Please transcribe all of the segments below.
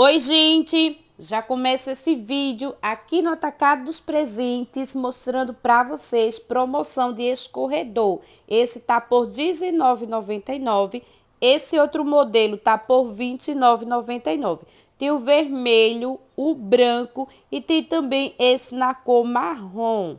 Oi, gente! Já começo esse vídeo aqui no Atacado dos Presentes mostrando para vocês promoção de escorredor. Esse tá por R$19,99. Esse outro modelo tá por R$29,99. Tem o vermelho, o branco e tem também esse na cor marrom.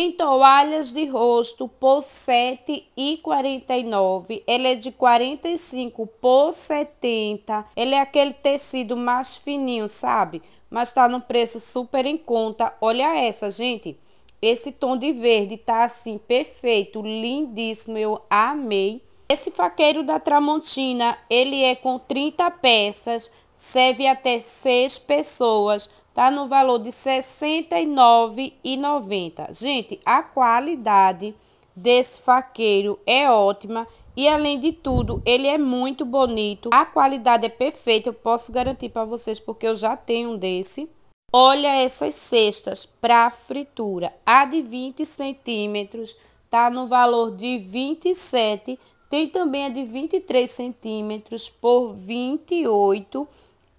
Em toalhas de rosto por sete e 49, ele é de 45 por 70. Ele é aquele tecido mais fininho, sabe? Mas tá no preço super em conta. Olha essa, gente. Esse tom de verde tá assim perfeito, lindíssimo, eu amei. Esse faqueiro da Tramontina, ele é com 30 peças, serve até 6 pessoas. Tá no valor de R$ 69,90. Gente, a qualidade desse faqueiro é ótima. E além de tudo, ele é muito bonito. A qualidade é perfeita, eu posso garantir para vocês, porque eu já tenho um desse. Olha essas cestas para fritura. A de 20 centímetros tá no valor de 27. Tem também a de 23 centímetros por 28.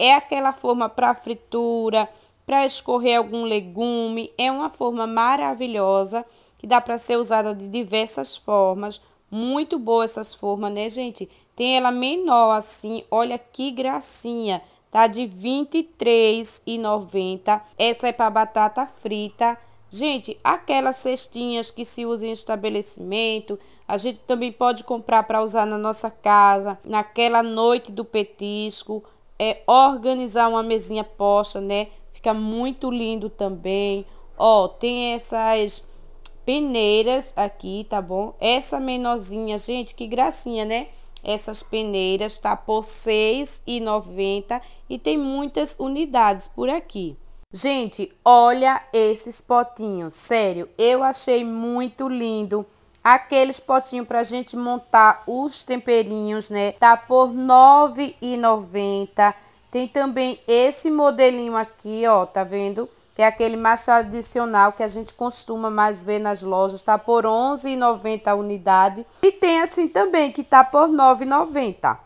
É aquela forma para fritura, para escorrer algum legume. É uma forma maravilhosa que dá para ser usada de diversas formas. Muito boa essas formas, né, gente? Tem ela menor assim, olha que gracinha. Tá de R$ 23,90. Essa é para batata frita. Gente, aquelas cestinhas que se usam em estabelecimento, a gente também pode comprar para usar na nossa casa, naquela noite do petisco, é organizar uma mesinha posta, né? Fica muito lindo também. Ó, tem essas peneiras aqui, tá bom? Essa menorzinha, gente, que gracinha, né? Essas peneiras tá por R$ 6,90 e tem muitas unidades por aqui. Gente, olha esses potinhos, sério, eu achei muito lindo. Aqueles potinhos para gente montar os temperinhos, né? Tá por R$ 9,90 tem também esse modelinho aqui, ó, tá vendo? Que é aquele mais tradicional que a gente costuma mais ver nas lojas, tá por R$ 11,90 a unidade. E tem assim também, que tá por R$ 9,90.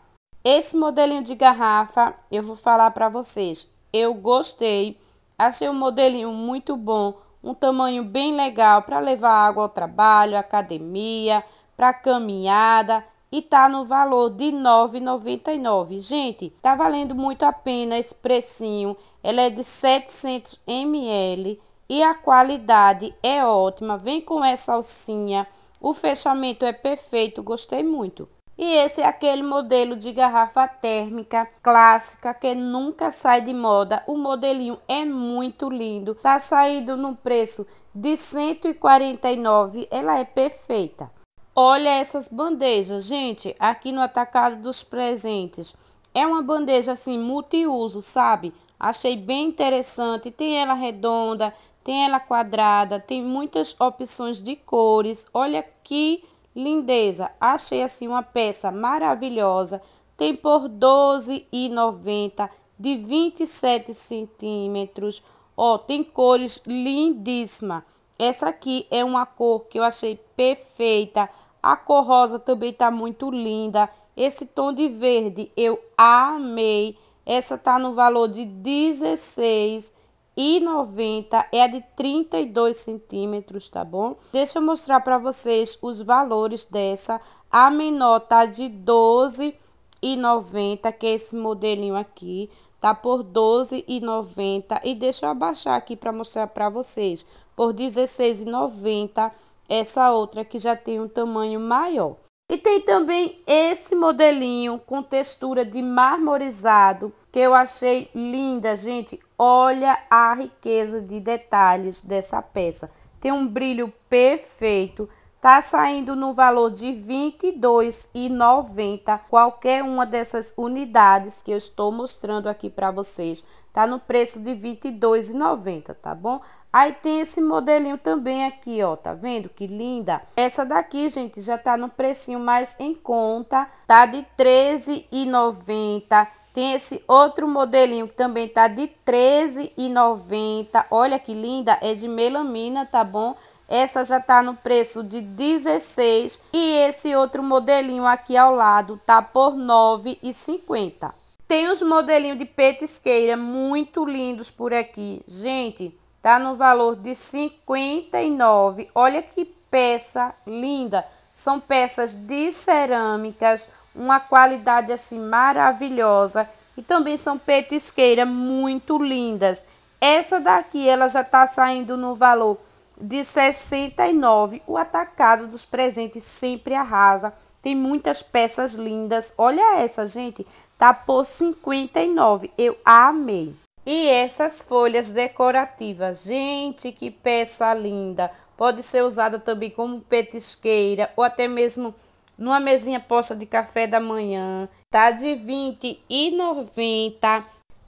Esse modelinho de garrafa, eu vou falar para vocês, eu gostei. Achei um modelinho muito bom, um tamanho bem legal para levar água ao trabalho, academia, para caminhada, e tá no valor de R$ 9,99. Gente, tá valendo muito a pena esse precinho. Ela é de 700 ml e a qualidade é ótima. Vem com essa alcinha. O fechamento é perfeito, gostei muito. E esse é aquele modelo de garrafa térmica clássica que nunca sai de moda. O modelinho é muito lindo. Tá saindo no preço de 149, ela é perfeita. Olha essas bandejas, gente, aqui no atacado dos presentes. É uma bandeja assim multiuso, sabe? Achei bem interessante. Tem ela redonda, tem ela quadrada, tem muitas opções de cores. Olha que lindeza. Achei assim uma peça maravilhosa. Tem por R$ 12,90 de 27 centímetros. Ó, tem cores lindíssimas. Essa aqui é uma cor que eu achei perfeita a cor rosa também tá muito linda. Esse tom de verde eu amei. Essa tá no valor de R$16,90. É de 32 centímetros, tá bom? Deixa eu mostrar para vocês os valores dessa. A menor tá de R$12,90, que é esse modelinho aqui. Tá por R$12,90. E deixa eu abaixar aqui para mostrar para vocês. Por R$16,90 essa outra que já tem um tamanho maior. E tem também esse modelinho com textura de marmorizado que eu achei linda, gente. Olha a riqueza de detalhes dessa peça. Tem um brilho perfeito. Tá saindo no valor de e 22,90 qualquer uma dessas unidades que eu estou mostrando aqui para vocês. Tá no preço de e 22,90, tá bom? Aí tem esse modelinho também aqui, ó, tá vendo? Que linda! Essa daqui, gente, já tá no precinho mais em conta, tá de R$13,90. Tem esse outro modelinho que também tá de R$13,90. Olha que linda, é de melamina, tá bom? Essa já tá no preço de 16 e esse outro modelinho aqui ao lado tá por 9,50. Tem os modelinhos de petisqueira muito lindos por aqui. Gente, tá no valor de 59. Olha que peça linda. São peças de cerâmicas, uma qualidade assim maravilhosa e também são petisqueiras muito lindas. Essa daqui ela já tá saindo no valor de 69. O atacado dos presentes sempre arrasa. Tem muitas peças lindas. Olha essa, gente. Tá por 59. Eu amei. E essas folhas decorativas. Gente, que peça linda. Pode ser usada também como petisqueira ou até mesmo numa mesinha posta de café da manhã. Tá de R$ 20,90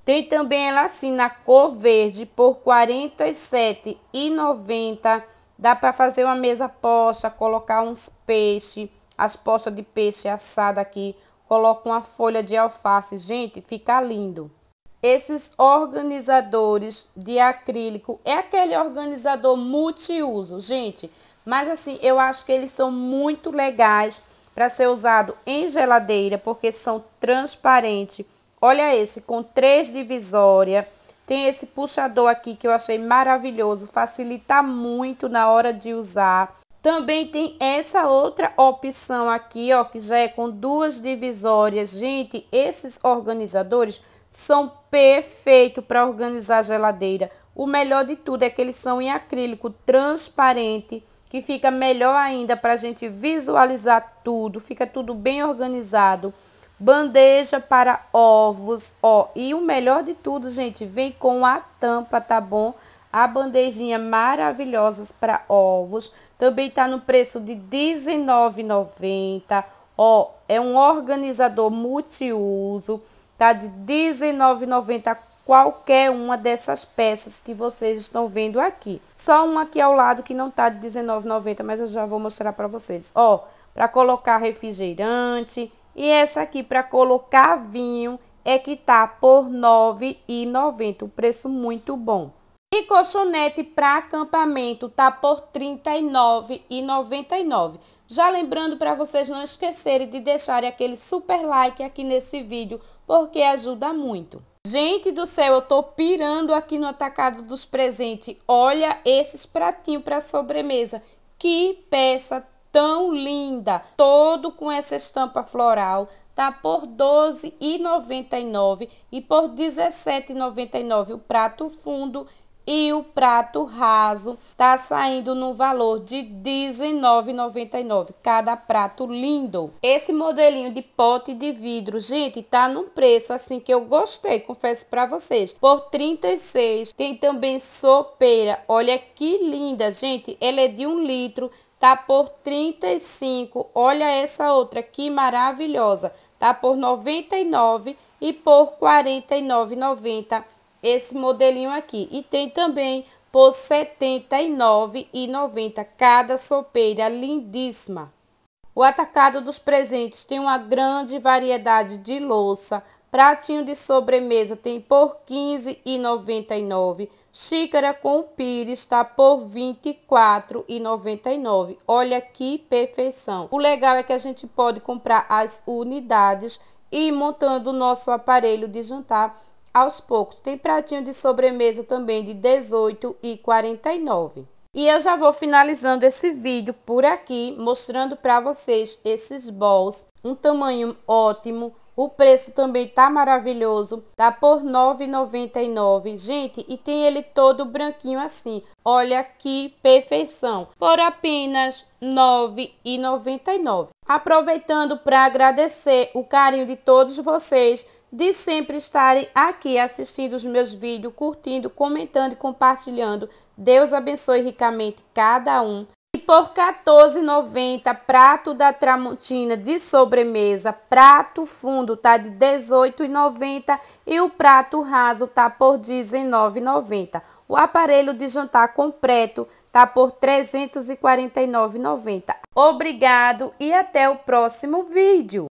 tem também ela assim na cor verde por R$ 47,90. Dá para fazer uma mesa posta, colocar uns peixes, as postas de peixe assado aqui. Coloca uma folha de alface. Gente, fica lindo. Esses organizadores de acrílico é aquele organizador multiuso, gente. Mas assim, eu acho que eles são muito legais para ser usado em geladeira, porque são transparentes Olha esse, com três divisórias. Tem esse puxador aqui que eu achei maravilhoso, facilita muito na hora de usar. Também tem essa outra opção aqui, ó, que já é com duas divisórias. Gente, esses organizadores são perfeitos para organizar a geladeira. O melhor de tudo é que eles são em acrílico transparente, que fica melhor ainda para a gente visualizar tudo, fica tudo bem organizado bandeja para ovos, ó. E o melhor de tudo, gente, vem com a tampa, tá bom? A bandejinha maravilhosas para ovos. Também tá no preço de R$19,90. Ó, é um organizador multiuso, tá? De R$19,90 qualquer uma dessas peças que vocês estão vendo aqui. Só uma aqui ao lado que não tá de R$19,90, mas eu já vou mostrar para vocês. Ó, para colocar refrigerante, e essa aqui para colocar vinho é que tá por R$ 9,90, um preço muito bom. E colchonete para acampamento tá por R$ 39,99. Já lembrando para vocês não esquecerem de deixar aquele super like aqui nesse vídeo, porque ajuda muito. Gente do céu, eu tô pirando aqui no atacado dos presentes. Olha esses pratinhos para sobremesa. Que peça tão linda, todo com essa estampa floral, tá por R$ 12,99 e por R$ 17,99 o prato fundo e o prato raso tá saindo no valor de 19,99, cada prato lindo. Esse modelinho de pote de vidro, gente, tá num preço assim que eu gostei, confesso para vocês, por 36. Tem também sopeira, olha que linda, gente, ela é de um litro, tá por 35. Olha essa outra que maravilhosa. Tá por 99 e por 49,90 esse modelinho aqui. E tem também por 79,90 cada sopeira lindíssima. O atacado dos presentes tem uma grande variedade de louça. Pratinho de sobremesa tem por 15,99 Xícara com pires está por R$ 24,99. Olha que perfeição. O legal é que a gente pode comprar as unidades e ir montando o nosso aparelho de jantar aos poucos. Tem pratinho de sobremesa também de R$ 18,49. E eu já vou finalizando esse vídeo por aqui, mostrando para vocês esses balls, um tamanho ótimo, o preço também tá maravilhoso, tá por R$ 9,99. Gente, e tem ele todo branquinho assim. Olha que perfeição. Por apenas R$ 9,99. Aproveitando para agradecer o carinho de todos vocês de sempre estarem aqui assistindo os meus vídeos, curtindo, comentando e compartilhando. Deus abençoe ricamente cada um por R$ 14,90, prato da Tramontina de sobremesa, prato fundo tá de R$ 18,90 e o prato raso tá por R$ 19,90. O aparelho de jantar completo tá por R$ 349,90. Obrigado e até o próximo vídeo.